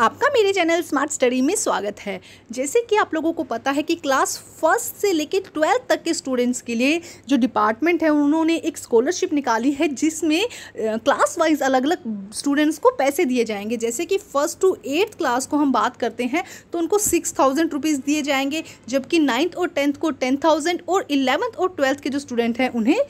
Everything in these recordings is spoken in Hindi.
आपका मेरे चैनल स्मार्ट स्टडी में स्वागत है जैसे कि आप लोगों को पता है कि क्लास फर्स्ट से लेकर ट्वेल्थ तक के स्टूडेंट्स के लिए जो डिपार्टमेंट है उन्होंने एक स्कॉलरशिप निकाली है जिसमें क्लास वाइज अलग अलग स्टूडेंट्स को पैसे दिए जाएंगे जैसे कि फ़र्स्ट टू एट्थ क्लास को हम बात करते हैं तो उनको सिक्स थाउजेंड रुपीज़ दिए जाएंगे जबकि नाइन्थ और टेंथ को टेन थाउजेंड और इलेवंथ और ट्वेल्थ के जो स्टूडेंट हैं उन्हें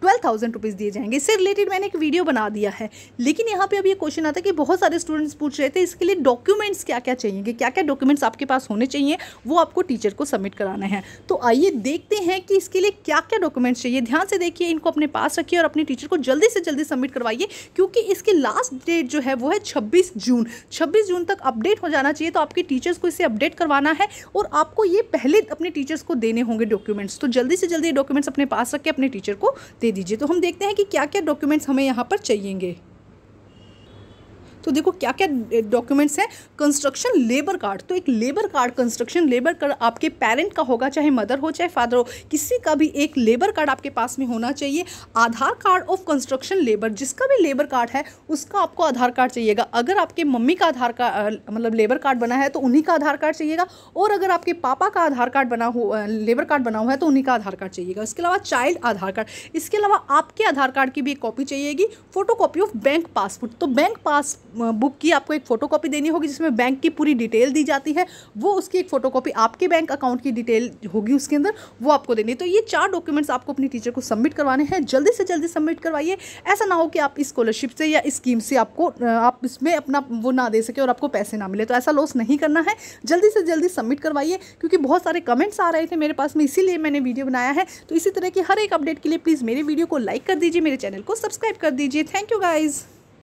ट्वेल्व थाउजेंड रुपीज़ दिए जाएंगे इससे रिलेटेड मैंने एक वीडियो बना दिया है लेकिन यहाँ पे अभी ये क्वेश्चन आता है कि बहुत सारे स्टूडेंट्स पूछ रहे थे इसके लिए डॉक्यूमेंट्स क्या क्या चाहिए कि क्या क्या डॉक्यूमेंट्स आपके पास होने चाहिए वो आपको टीचर को सबमिट कराना है तो आइए देखते हैं कि इसके लिए क्या क्या डॉक्यूमेंट्स चाहिए ध्यान से देखिए इनको अपने पास रखिए और अपने टीचर को जल्दी से जल्दी सबमिट करवाइए क्योंकि इसकी लास्ट डेट जो है वो है छब्बीस जून छब्बीस जून तक अपडेट हो जाना चाहिए तो आपके टीचर्स को इसे अपडेट करवाना है और आपको ये पहले अपने टीचर्स को देने होंगे डॉक्यूमेंट्स तो जल्दी से जल्दी ये डॉक्यूमेंट्स अपने पास रखे अपने टीचर को दे दीजिए तो हम देखते हैं कि क्या क्या डॉक्यूमेंट्स हमें यहाँ पर चाहिएंगे तो देखो क्या क्या डॉक्यूमेंट्स हैं कंस्ट्रक्शन लेबर कार्ड तो एक labour card construction labour card आपके पेरेंट का होगा चाहे मदर हो चाहे फादर हो किसी का भी एक लेबर कार्ड आपके पास में होना चाहिए Aadhaar card of construction labour जिसका भी लेबर कार्ड है उसका आपको आधार कार्ड चाहिएगा अगर आपके मम्मी का आधार कार्ड मतलब लेबर कार्ड बना है तो उन्हीं का आधार कार्ड चाहिएगा और अगर आपके पापा का आधार कार्ड बना हुआ लेबर कार्ड बना हुआ है तो उन्हीं का आधार कार्ड चाहिएगा इसके अलावा चाइल्ड आधार कार्ड इसके अलावा आपके आधार कार्ड की भी एक कॉपी चाहिएगी photo copy of bank passbook तो बैंक पास बुक की आपको एक फ़ोटोकॉपी देनी होगी जिसमें बैंक की पूरी डिटेल दी जाती है वो उसकी एक फ़ोटोकॉपी आपके बैंक अकाउंट की डिटेल होगी उसके अंदर वो आपको देनी है तो ये चार डॉक्यूमेंट्स आपको अपनी टीचर को सबमिट करवाने हैं जल्दी से जल्दी सबमिट करवाइए ऐसा ना हो कि आप स्कॉलरशिप से या स्कीम से आपको आप इसमें अपना वो ना दे सके और आपको पैसे ना मिले तो ऐसा लॉस नहीं करना है जल्दी से जल्दी सबमिट करवाइए क्योंकि बहुत सारे कमेंट्स आ रहे थे मेरे पास में इसीलिए मैंने वीडियो बनाया है तो इसी तरह की हर एक अपडेट के लिए प्लीज़ मेरे वीडियो को लाइक कर दीजिए मेरे चैनल को सब्सक्राइब कर दीजिए थैंक यू गाइज़